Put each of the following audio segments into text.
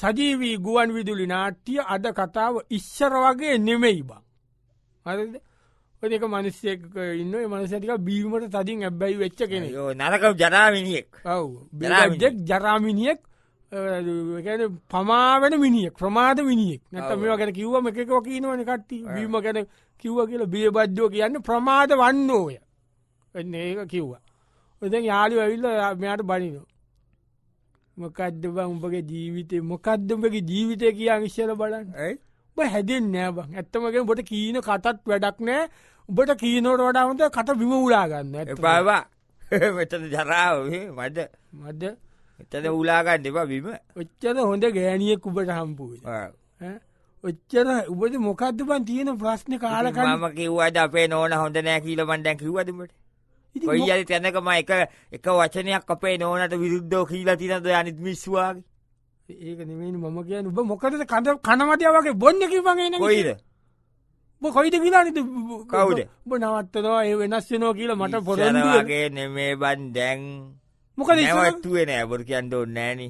සජීවී ගුවන් විදුලි නාට්‍යය අද කතාව ඉස්සර වගේ නෙමෙයි බං. හරිද? ඒක මනස්සෙක් ඉන්න මනසටික බීමට තදින් ඇබැයි වෙච්ච කෙන නරක ජරාමිනියෙක් ජරාමියෙක් ජරාමිනියෙක් පමාවෙන මිනිිය ප්‍රමාද මිනිියෙක් නැත මේ ගැන කිව්ව එකක කියනවන කට්ටි බීම ගැන කිව්ව කියල බියබද්්‍යෝ කියන්න ප්‍රමාද වන්න ඕය එන්න ඒක කිව්වා ඔ යාලි ඇවිල්ල මෙයාට බනිනවා මොකක්ද බං උඹගේ ජීවිතේ මොකක්ද උඹගේ ජීවිතය කියා විශ්ල බලන්න උඹ හැදෙන් නෑ බං ඇත්තමගෙන බොට කීන කටත් වැඩක් නෑ උඹට කීනෝට වඩාමට කට විම උලාගන්න එපාවා මෙතන ජරාව මද මද එතන උලාගන්න එපා බිම ඔච්චර හොඳ ගෑනියෙක් උබට හම්පුුව ඔච්චර උබට මොකක්ද බන් තියෙන ප්‍රශ්න කාලකම කිව්වට අපේ නෝන හොඳ නෑ කියීලබන් දැන් කිවදීමට කොයිල තැනකම එක එක වචනයක් අපේ නෝනට විරුද්ධෝ කීලා තිනද අනිත් මිස්වාගේ ඒක නෙමෙයි මම කියන උබ මොකටද කඳ කනමතිය වගේ බොන්න කිවගේ කොයිද කොයිට කියලාන කවුද බ නවත්තවා ඒ වෙනස් වෙනෝ කියලා මට පොරවාගේ නෙමේ බන් දැන් මොකද වත්තුවේ නෑබර කියන්න ඕන්නෑන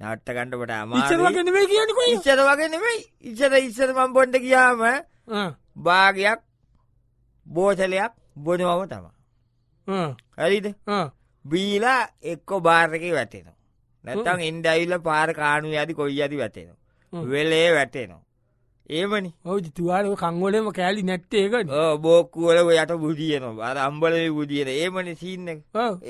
නවත්තකණ්ඩට අම ගේ කියන ඉස්සර වගේ නෙමයි ඉසර ඉස්සරමම් බොන්ඩ කියාම භාගයක් බෝතලයක් බොනවම තමා හරිද බීලා එක්කො බාර්ක වැටෙනවා නැතම් එන්ඩයිල්ල පාර කාණු යදි කොයි අදි වැටෙනවා වෙලේ වැටෙනවා ඒමනි ඔ තුවාල කංගොලම කෑලි නැත්තේක බෝක්කුවල යට බුදියන බර අම්බල බුදියන ඒමන සින්න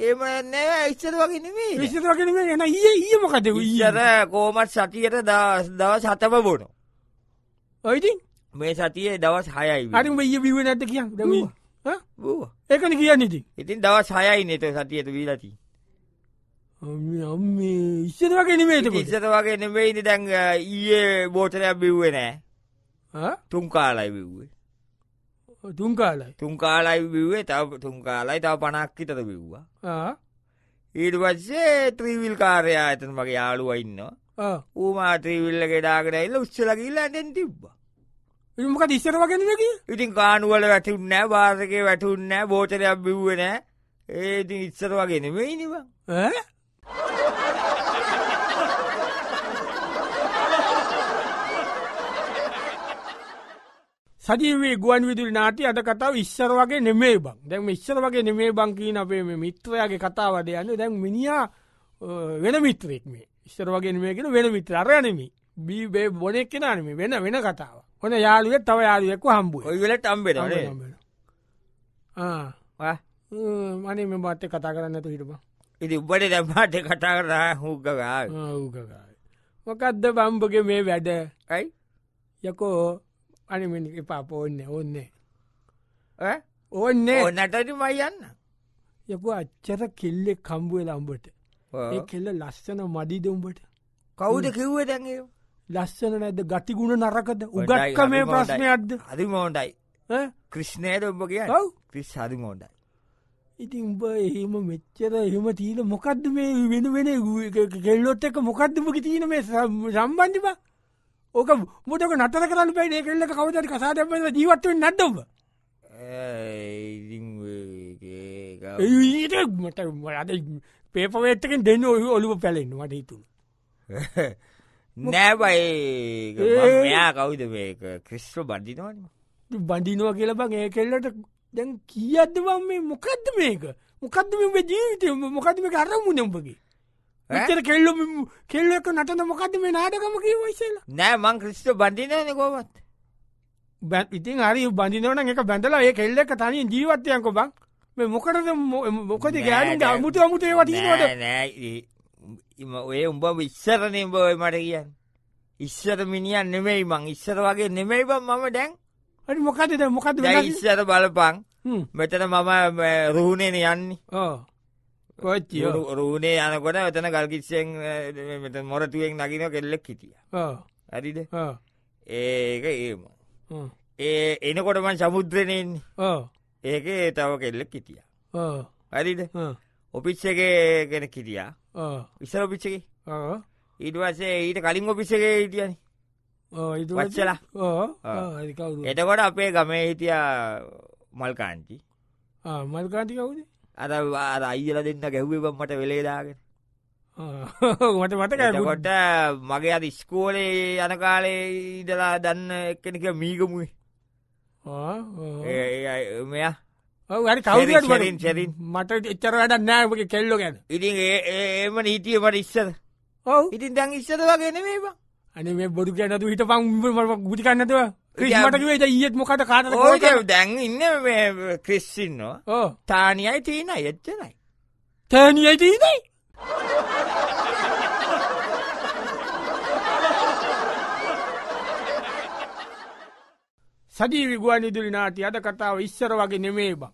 ඒම නෑ ඉස්සර වගෙනමේ විසර වගෙනම එන ඒ ඒමකද ඉර කෝමත් සතියට දවස් දව සතම බොන ඔයිතින් මේ සතියේ දවස් හයයි අරම ඒ බිව නැත කියන්න දවා ඒකන කිය නති ඉතින් දවස් හයයි නත සතියට වීලති ඉස්සර වගේ නෙමේ ඉස්සර වගේ නෙමෙයිනි දැන් ඊයේ බෝටරයක් බිව්වේ නෑ තුන් කාලයි බිව්වේ තුන් කාලයි තුන් කාලයි බිව්වේ තව තුන් කාලයි තව පනක්කිතද බිව්වා ඊට පස්සේ ත්‍රීවිල් කාරයා ඇතන මගේ යාළුවඉන්නවා ඌමා ත්‍රීවිල්ල ගෙඩාගෙන ඉල්ල උච්චලකිල්ලා ඇටෙන් තිබ්බා ඉමක තිස්සර වගෙනක ඉතින් කානුවල වැටුන්න වාර්සක වැටුන්න බෝචරයක් බිව්වන ඒති ඉස්සර වගෙන වෙයිනිව සජීවේ ගුවන් විදුරි නාටි අද කතාව ඉස්සර වගේ නෙමේ බං දැම ඉස්සර වගේ නෙමේ බංකීන අපේ මිත්‍රයාගේ කතාවද යන්න දැන් මිනිියා වෙන මිත්‍රෙක් මේ ඉස්සර වගේ නෙමේගෙන වෙන මිත්‍ර අරයනෙමි බීබේ බොනෙක් කෙනනම වෙන වෙන කතාව හොඳ යාළුවෙත් තව යාළුවෙක්ව හම්බුව ඔයිවෙලට අම්බෙට මනේ මෙ බත්ත කතා කරන්න ඇතු හිටප ඉදි උබට දැබාට කතා කරා හූකකා මොකක්ද බම්බගේ මේ වැඩ ඇයි යකෝ අනිමිනිි එපාප ඔන්න ඔන්නේ ඕන්නේ ඔන්නටට මයන්න යකු අච්චර කෙල්ලෙ කම්බුවේ ලම්බට ඒ කෙල්ල ලස්සන මඩිදුම්බට කවුද කිව්ව දැන්ගේ ලස්සන නැද ගතිගුණ නරකද උගත්ක මේ ප්‍රශ්නයක්ද හරි මෝඩයි ක්‍රිෂ්ණයට උඹ කිය ක්‍රිස් හරි මෝඩයි ඉති උඹ එහෙම මෙච්චර එහෙම තිීන මොකක්ද මේ වෙන වෙන කෙල්ලොත් එක මොකක්දමක තියන මේ සම්බන්ධිප ඕක මොටක නතර කරන්න පැයි ඒ කෙල්ල කවදට කසාට ජීවත්ව නඩ්ඩව ඊට මට මට පේපවේත්තකින් දෙන්න ඔය ඔලුව පැලෙන්න්නවට හිතුුණ නෑබයි මෙයා කවුද මේ ක්‍රිස්්‍ර බන්ධිනවන බඳිනවා කියලබං ඒ කෙල්ලට දැන් කියද්ද බම් මේ මොකක්ද මේක මොකක්ද මේ ජීවිතය මොකක්ද මේ කරමු නම්පගේ ඇතර කෙල්ලො කෙල්ලක නටන මොකක්ද මේ නාටකම කියවයිසල නෑ මං ක්‍රිස්ට බන්ධිනයන කොවත් බැත් ඉතින් හරි බඳිනවන එක බැඳලා ඒ කෙල්ලෙක් තනින් ජීවත්වයන්ක බං මේ මොකටද මොකද ගෑන අමුතු අමුතේ වටීමට නෑ ඉම ඔය උඹ ඉස්සරනේ බෝය මට කියන්න ඉස්සර මිනිියන් නෙමෙයි මං ඉස්සර වගේ නෙමෙයි බම් මම දැන් හරි මොකදද මොකද ඉස්සර බලපං මෙතන මම රුහුණේන යන්නේ රුණේ යනකොට එතන ගල්කිස්සයෙන් මොරතුුවෙන් නගින කෙල්ලෙක් හිටිය ඇරිද ඒක ඒම ඒ එනකොටමන් සමුද්‍රණයන්නේ ඒක තව කෙල්ලෙක් හිටිය හරිද ඔපිච්චගේ කෙන කිරියා ඉස්සර පිච්චකේ ඊටවසේ ඊට කලින් ඔපිස්සගේ හිටියන වච්චලා එතකොට අපේ ගමේ හිටිය මල්කාන්ටි මල්කාන්ටි කවුද අර අර අයිල දෙන්න ගැහ්වේ මට වෙලේදාගෙන මට මට කොට මගේ අද ස්කෝලේ යන කාලේ ඉදලා දන්න එක්කෙනක මීගමුයි මෙයා හරි කවරින් චරින් මට එච්චර වැඩක් නෑමගේ කෙල්ලො ගැන ඉතින් ඒම නීතිය පට ඉස්සද ඔව ඉතින් දැන් ඉස්සද වගෙන මේවා අනේ මේ බොරු කියනතු හිට පං ගුටි කන්නතුව ක්‍රිස්මට ඒත් මොකට කාට දැන් ඉන්න ක්‍රිස්සින්නවා තානියයි තියන එච්චනයි තෑනියයි තියනයි සජීවි ගුවන් ඉදිරි නාති අද කතාව ඉස්සර වගේ නෙමේ බං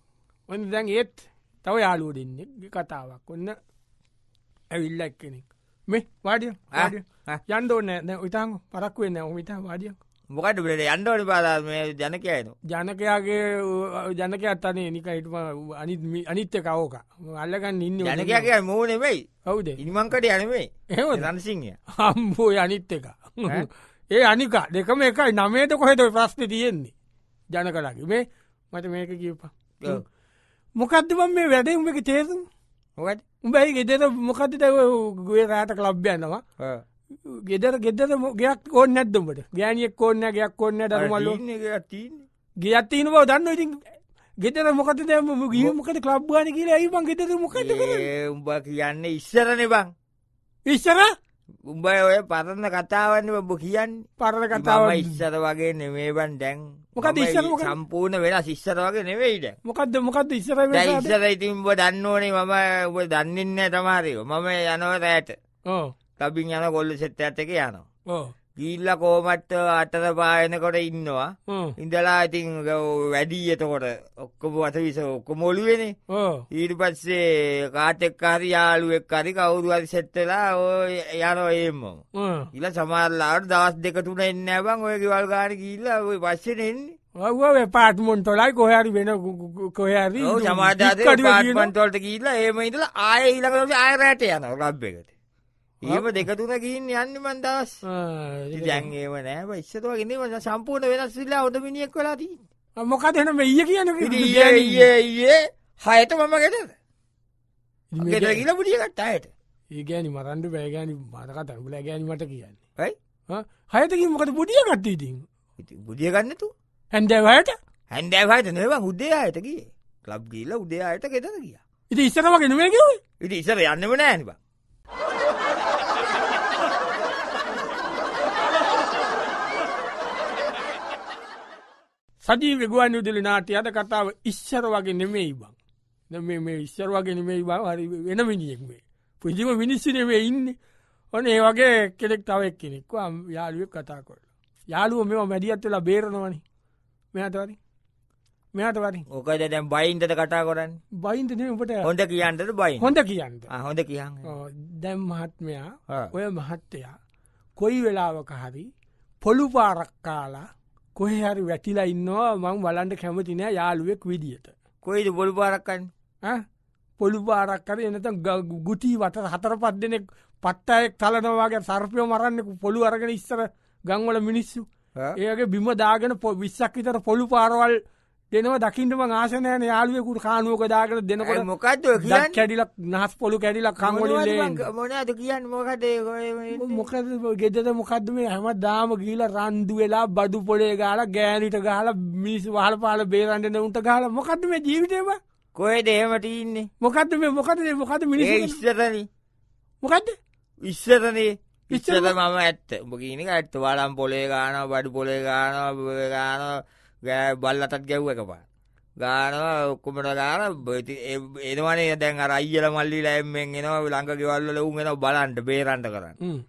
ඔන්න දැන් ඒත් තව යාලුව දෙන්නේ කතාවක් ඔන්න ඇවිල්ල එක් කෙනෙක් මේ වාඩිය යන්ඩෝන ඉතාන් පරක් වෙන්න ඔමිත වාඩිය මොකට බෙට යන්ඩෝට පාදාම ජනකයන ජනකයාගේ ජනක අත්තනේ නික හිටම අනිත්‍ය කවෝක අල්ලගන්න ඉන්න ජනකයාගේ මෝනෙවෙයි හවුද ඉනිමංකට යනවේ එහ දන්සිංය හම්බෝ අනිත් එක ඒ අනික දෙකම එකයි නමේට කොහෙට ප්‍රශ්න තියෙන්නේ ජනකලගේ මේ මට මේක කියපා මොකක්දම මේ වැඩේ උඹක චේසන් උඹයි ගෙදර මොකක්ද දැව ගේ රෑට ලබ්යන්නවා ගෙදර ගෙදර ගයක් ඕන්න ඇදමට ගෑනියෙක් ඕන්න ගයක් ඕන්න දරමල්ල ගියත් තින බව දන්න ඉතින් ගෙතර මොකද දැම ගිය මොකට ලබ්ගාන කියර ඇයිබන් ගෙතර මොකද උඹ කියන්න ඉස්සරන බං ඉස්සර උඹයි ඔය පරණ කතාවන්න ඔබ කියන් පරණ කතාව ඉස්සර වගේ නෙමේබන් දැන් මොකද ඉස්සර සම්පූර්ණ වෙලා සිස්සර වගේ නෙවෙයිට මොකක්ද මොකක්ද ඉස්සර ඉස්සර ඉතින් උඹ දන්න ඕනේ මම ඔබ දන්නන්න තමාරයෝ මම යනව රෑට තබින් යන කොල්ල සෙත්ත ඇතක යනවා ගිල්ල කෝමට්ට අටර පායනකොට ඉන්නවා ඉඳලා ඉතිං වැඩී එතකොට ඔක්කොම වත විස ඔක්කො මොලුවෙනේ ඊට පස්සේ කාටෙක්කාරි යාලුවෙක් කරි කවුරුවරි සෙට්ටලා ඕය යන එම්ම ඉල සමල්ලාට දවස් දෙක තුන එන්න බං ඔය ගවල්ගාන කිල්ල ඔය පස්සනෙන්නේ ඔව පාට්මොන්ටොලයි කොහරි වෙන කොහරි සමාජාත පාට්මන්ටොල්ට කියීලා ඒම ඉඳලා ආය ඉලකට ආය රෑට යන රබ් එකට ඒම දෙකතුන ගිහින් යන්න මන් දවස් දැන් ඒව නෑ ඉස්සතුව ගෙන සම්පූර්ණ වෙනස් විල්ලා හොද මිනිියක් කලාදී මොකදන මෙය කියන ඒ හයට මම ගෙටද ගල පුඩියගත් අයට ඒගෑනි මරන්ඩු බෑගෑනි මතක තැගුල ගෑනීමට කියන්නේ යි හයතකින් මොකද පුඩිය ගත්ත ඉතින් බුදිය ගන්නතු හැන්දෑවයට හැන්දෑවයට නවා හුද්දේ අයතකි ලබ් ගීල උදේ අයට ගෙතද කිය ඉති ඉස්සරම ගෙනම ඉති ඉස්සර යන්නම නෑනවා සජීව ගුවන් යුදලි නාට්‍ය අද කතාව ඉස්සර වගේ නෙමෙයි බං මේ ඉස්සර වගේ නෙමෙයි බව හරි වෙන මිනිියෙක් මේ පුජිම මිනිස්සිනේ ඉන්න ඕන ඒ වගේ කෙනෙක් තවක් කෙනෙක් යාලුවක් කතා කොල්ල යාලුව මෙම මැඩියත් වෙලා බේරණවනි මෙහතවරි මෙහට වරි ඕකද දැම් බයින්ට කටා කොරන්න බයින්ට උට හොඳ කියන්නට බයි හොඳ කියන්න හොඳ කියන්න දැම් මහත්මයා ඔය මහත්තයා කොයි වෙලාවක හරි පොළු පාරක් කාලා කොහෙ හරි වැටිලා ඉන්නවා මං බලන්ට කැමති නෑ යාළුවෙක් විදිියට. කොයිද බොලු පාරක්කන් පොළු පාරක්කර එනත ගුටී වට හතර පත් දෙනෙක් පට්ටයෙක් තලනවාගේ සර්පය මරන්නෙකු පොළු අරගෙන ඉස්සර ගංවල මිනිස්සු ඒගේ බිම දාගෙන පො විස්සක් විතර පොළු පාරවල් දෙනවා දකින්නම ආශනයන යාලුවෙකුට කානුවක දාකට දෙනකොට මොකක්ද කිය කැඩිලක් නහස් පොලු කැඩිලක් කංගොලින් මොනද කියන්න මොකද මොකද ගෙදද මොකක්ද මේ හැම දාම ගීල රන්දු වෙලා බඩු පොලේ ගාල ගෑනිට ගහල මිනිස් වහල පාල බේරන්ඩන උන්ට ගහල මොකද මේ ජීවිතේම කොයද එහෙමට ඉන්නේ මොකක්ද මේ මොකද මොකද මිනිස් ඉස්සරන මොකක්ද ඉස්සරනේ ඉස්සර මම ඇත්ත උඹ කියනක ඇත්ත වලම් පොලේ ගාන බඩු පොලේ ගාන ගානවා බල්ලටත් ගැව් එකපා ගානවා ඔක්කොමට ගාන එනවනේ දැන් අර අයියල මල්ලිලා එම්මෙන් එනවා ලංඟ ගෙවල්වල උන් එනවා බලන්ට බේරන්ට කරන්න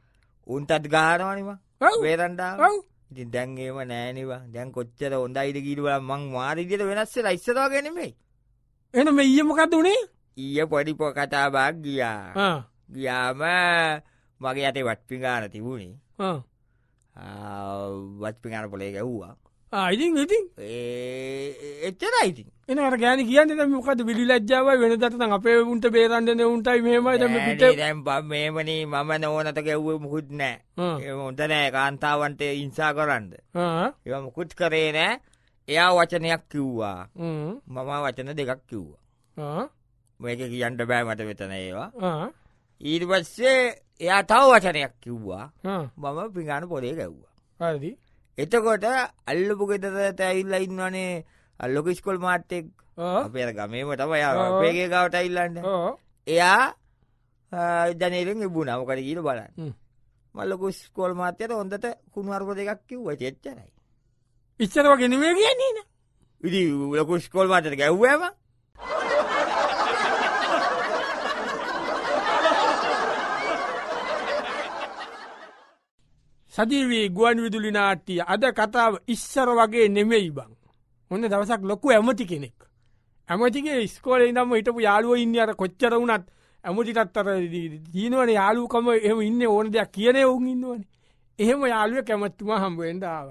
උන්ටත් ගානවනිවා බේරන්ඩා ඉතින් දැන් ඒම නෑනවා දැන් කොච්චර හොඳයිද කිරවල මං මාරිදියට වෙනස්සෙලා ඉස්සරවා ගැනෙමෙයි එන මේ ඊය මොකක්ද වුණේ ඊය පොඩිප කතාබාක් ගියා ගියාම මගේ අතේ වට්පිගාන තිබුණේ වත්පිගාන පොලේ ගැව්වා ආයිතින් ඉතින් එච්චර ඉතින් එනට ගෑන කියන්න මොකද විඩි ලජ්ජාව වෙන දතන අපේ උන්ට බේරන්ඩන උන්ටයි මේමයි දැම් මේමන මම නෝනත ගැව්ව මුකුත් නෑ උන්ට නෑ කාන්තාවන්ට ඉංසා කරන්න එ මුකුත් කරේ නෑ එයා වචනයක් කිව්වා මම වචන දෙකක් කිව්වා මේක කියන්ට බෑ මට වෙතන ඒවා ඊට පස්සේ එයා තව වචනයක් කිව්වා මම පිගාන පොලේ ගැව්වා හරදි එතකොට අල්ලපු ගෙදරට ඇවිල්ලා ඉන්නවනේ අල්ලොක ස්කොල් මාර්ටෙක් අපේ ගමේම තම යාපේගේ ගවට ඉල්ලන්න එයා ජනයෙන් එබුණ මොකට කියීල බලන්න මල්ලොක ස්කොල් මාත්‍යයට හොඳට කුණුවර්ග දෙකක් කිව්ව චෙච්චරයි ඉච්චරව ගෙනවේ කියන්නේ ඉදි ලොකු ස්කොල් මාටට ගැව්වවා සජීවී ගුවන් විදුලි නාට්‍යය අද කතාව ඉස්සර වගේ නෙමෙයි බං. ඔන්න දවසක් ලොකු ඇමති කෙනෙක්. ඇමතිගේ ස්කෝල ඉදම්ම හිටපු යාලුව ඉන්න අර කොච්චර වුණත් ඇමටිටත්තර දීනවන යාලුකම එහම ඉන්න ඕන දෙයක් කියනේ ඔවුන් ඉන්නවන. එහෙම යාලුව කැමැත්තුම හම්බුවෙන්ඩාව.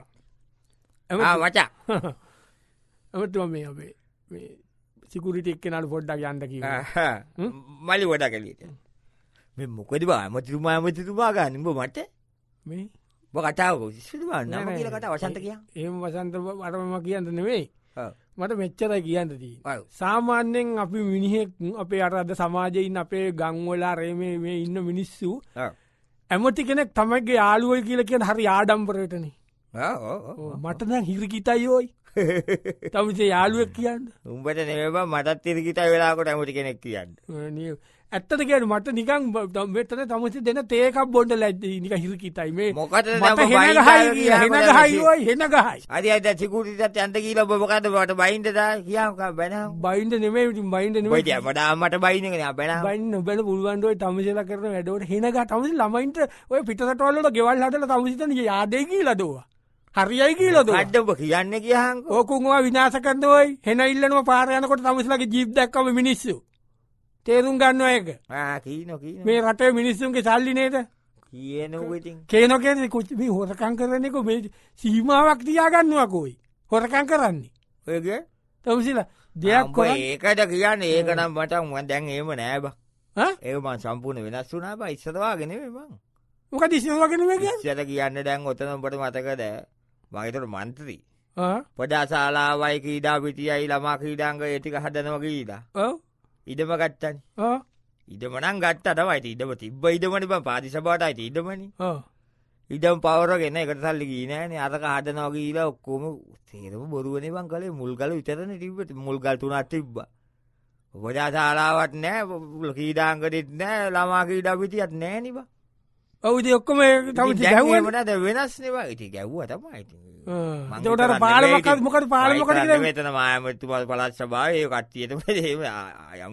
වචා ඇමතුම මේ අපේ සිකුරිට එක් නට පොඩ්ඩක් යන්ද කිය මලි වඩා කලීට. මොකදවා ඇමතිතුමා ඇමතිතුමා ගන්නඹ මට මේ කතාවක සිදුවන් නම කියල කතා වසන්ත කිය එම වසන්ත අරමම කියන්න නෙවෙයි මට මෙච්චර කියන්න දී සාමාන්‍යයෙන් අපි මිනිහෙක් අපේ අරද සමාජයින් අපේ ගංවලා රේමේ මේ ඉන්න මිනිස්සු ඇමති කෙනෙක් තමයිගේ යාලුවයි කියල කියෙන් හරි ආඩම්පරටන මටද හිරිකිතයිෝයි තවිසේ යාලුවක් කියන්න උඹට නෙව මටත් තිරිකිත වෙලාකොට ඇමති කෙනෙක් කියන්න ඇත්තට කියන මට නිකං මෙතන තමසි දෙන තේකක් බොඩ ලැද නික හිරකිතයි මේ මොකට හෙනගහයි හෙනගහයි අරි අට සිකුටිතත් අන්ත කියල බොමකට බට බයින්ටද කියක බැන බයින්ට නෙමේ බයින්ට ට මට බයිනගෙන බැන බන්න බැල පුළුවන්ඩුවයි තමසල කරන වැඩවට හෙනග තමසි ළමයින්ට ඔය පිටසටවල්ලට ගෙවල් හටල තමසිතන යාදයකී ලදවා හරියි කියලද අඩ්ඩබ කියන්න කියහ ඕකුන්වා විනාසකන්දවයි හෙන ඉල්ලනවා පාරයනකොට තමසලගේ ජීප් දක්කම මිනිස්සු තේරුම් ගන්න අයක මේ රටේ මිනිස්සුන්ගේ සල්ලි නේද කේනොකෙන කොච්ම හොරකං කරනෙක මේ සීමාවක් තියාගන්නවකොයි හොරකං කරන්නේ ඔයගේ තවසිල දෙයක් ඒකට කියන්න ඒකනම් මට ම දැන් ඒම නෑබ ඒමන් සම්පූර්ණ වෙනස් වුනා බ ඉස්සරවාගෙන බං මොක දිසිවාගෙන සට කියන්න දැන් ඔතනම්ට මතකද මගේතට මන්ත්‍රී පොඩා සාලාවයි කීඩා පිටියයි ළමා කීඩංග ඒටික හදනව කීඩා ඔව ඉඩම ගත්තන් ඉඩමනං ගත්තට වයිට ඉඩම තිබ්බ ඉඩමනි බ පාදි සබාටයිත ඉඩමනි ඉඩම් පවරගෙන එකට සල්ලි ගීනෑන අතක හදනවගීලා ඔක්කොම තේරම බොරුවනේ බං කලේ මුල්ගල විතරන තිබට මුල්ගල් තුනත් තිබ්බ ඔබජා ශාලාවත් නෑ කීඩාංකටෙත් නෑ ළමාකී ඩපිටියත් නෑනිබ ඔවුති ඔක්කොම තම ගැව්වනට වෙනස් නවා ඉති ගැව්ව තමයි දට පාලමක් මොකට පාලමකට මෙතන මාමතු පල් පලත් සභාවය කට්තියට යම්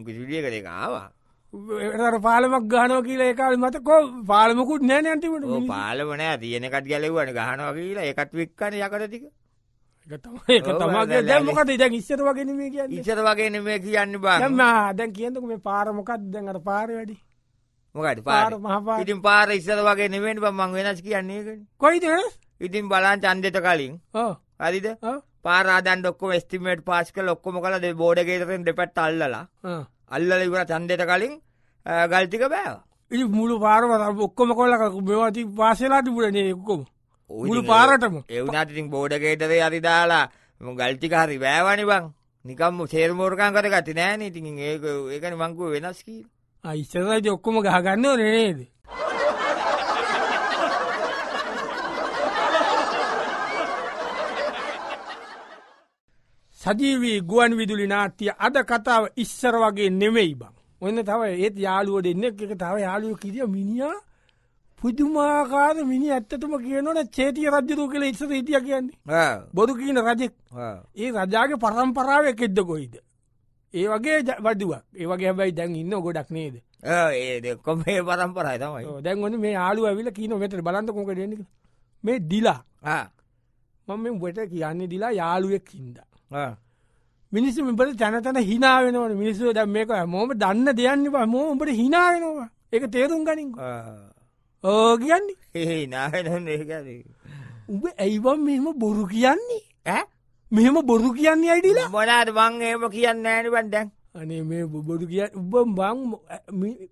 කිසිලිය කරේ ආවා. ට පාලමක් ගානෝ කියලා ඒකාල මතකෝ පාලමකුත් නෑන ඇතිමට පාලමනෑ තියනකත් ගැලවන ගහනවා කියලා එකත් වික්කන යකටතික තමගේ දැමකද දැන් ඉස්සර වගෙනම කිය ඉසර වගේන මේ කියන්න බාම දැන් කියන්නක මේ පාරමොකක් දැන්ට පාර වැඩි මොකට පාර මහ පාටින් පාර ඉස්සර වගේ නෙවෙන්ට මං වෙනස් කියන්නේ කොයිද වෙනස් ඉතින් බලන් චන්දෙත කලින් හරිද පාරාදන් ඩොක්කොම ස්ටිමේට් පාස්ක ලොක්කොම කල දෙ බෝඩගේතරෙන් දෙපැත් අල්ලලා අල්ලල ඉවර චන්දෙත කලින් ගල්තික බෑව ඉ මුළු පාරම ඔක්කොම කොල්ලක බෙවාති පාසලා තිබුණනේ ඔක්කොම මුළු පාරටම එවනාතිතින් බෝඩගේටරේ අරිදාලා ගල්ටික හරි බෑවනි බං නිකම් සේර්මෝර්කන් කර ගති නෑන ඉතින් ඒක ඒකන මංකුව වෙනස්කී අයිස්සරයි ඔක්කොම ගහගන්නව නේද සජීවී ගුවන් විදුලි නාට්‍යය අද කතාව ඉස්සර වගේ නෙවෙයි බං. ඔන්න තව ඒත් යාලුව දෙන්න එක තව යාලුව කිරිය මිනිියා පුදුමාකාර මිනි ඇත්තටම කියනන චේතිය රජතුූ කළ ඉස්සර හිටිය කියන්නේ බොරු කියන රජෙක් ඒ රජාගේ පරම්පරාව එකෙද්ද කොයිද. ඒ වගේ වඩුවක් ඒවගේ හැබයි දැන් ඉන්න ගොඩක් නේද ඒකොම මේ පරම්පරයි තමයි දැන්වන මේ ආලු ඇවිල කියීන වෙතර බලන්තකොකට මේ දිලා මම වෙට කියන්නේ දිලා යාළුවෙක් හින්දා මිනිස්සු මෙබට තැනතන හිනාවෙනවට මිනිස්සු දැ මේක මෝම දන්න දෙයන්න බ මෝ උඹට හිනාවෙනවා එක තේරුම් ගනින් ඕ කියන්නේ ඒ නාහෙන උඹ ඇයිබම් මෙම බොරු කියන්නේ ඇ මෙහම බොරු කියන්නේ අයිඩිලා මොනාට බං ඒම කියන්න ෑනිබන් දැන් අනේ මේ බොරු කිය උබ බං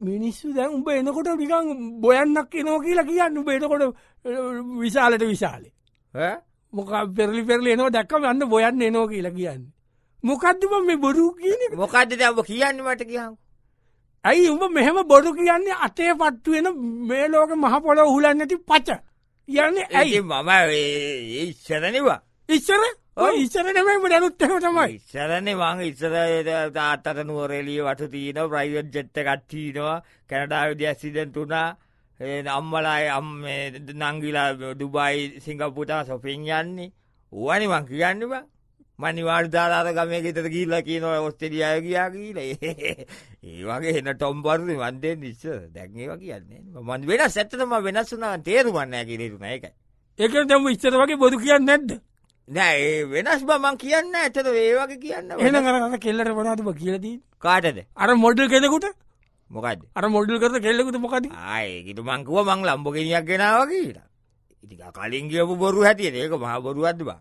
මිනිස්සු දැන් උඹ එනකොට නිකං බොයන්නක් එනෝ කියලා කියන්න උබ එනකොට විශාලට විශාලේ මොක පෙරලි පෙරලි එනවා දැක්කම යන්න බොයන්න එනෝ කියලා කියන්න. මොකක්දම මේ බොරු කියන මොකක්ද දැව කියන්න මට කියහු. ඇයි උඹ මෙහෙම බොරු කියන්නේ අතේ පට්ටුවෙන මේ ලෝක මහපොලො හුලන්නැති පච කියන්නේ ඇයි මම ඉස්සරනවා ඉස්සර ඉස්සරනම දැනුත්තම තමයි ඉස්සරන්නේ මං ඉස්සර තාත්තට නුවරෙලිය වටු තියන ප්‍රයිවට් ජෙට්ට කට්ටීනවා කැනඩාවිදි ඇසිදෙන්ට වනා අම්මලායි අම් නංගිලා දුබයි සිංගපුතා සොපින් යන්නේ ඕනි මං කියන්න බං මනිවාඩ දාලාර ගමය ගෙතර ගිල්ලා කියනවා ඔස්ටෙලියය ගියා කියීල ඒ වගේ එන ටොම්බර්ද වන්දේ නිස්ස දැක්ඒවා කියන්නේ මන් වෙන සැත්තම වෙනස් වනා තේරුමන්න කිරරුන එක ඒක තම ඉස්තර වගේ බොදු කියන්න නැද්ද නෑ ඒ වෙනස් බමන් කියන්න ඇතර ඒවගේ කියන්න එන කරන්න කෙල්ලට පනාතුම කියලදී කාටද අර මොඩල් කෙනෙකුට මොකද අර මොඩල් කර කෙල්ලෙකුතු මොකද ආයකිට මංකුව මං ලම්බගෙනයක් ගෙනාවගේට ඉතික කලින් කියපු බොරු හැතිය ඒක මහ බොරුවත්ද බා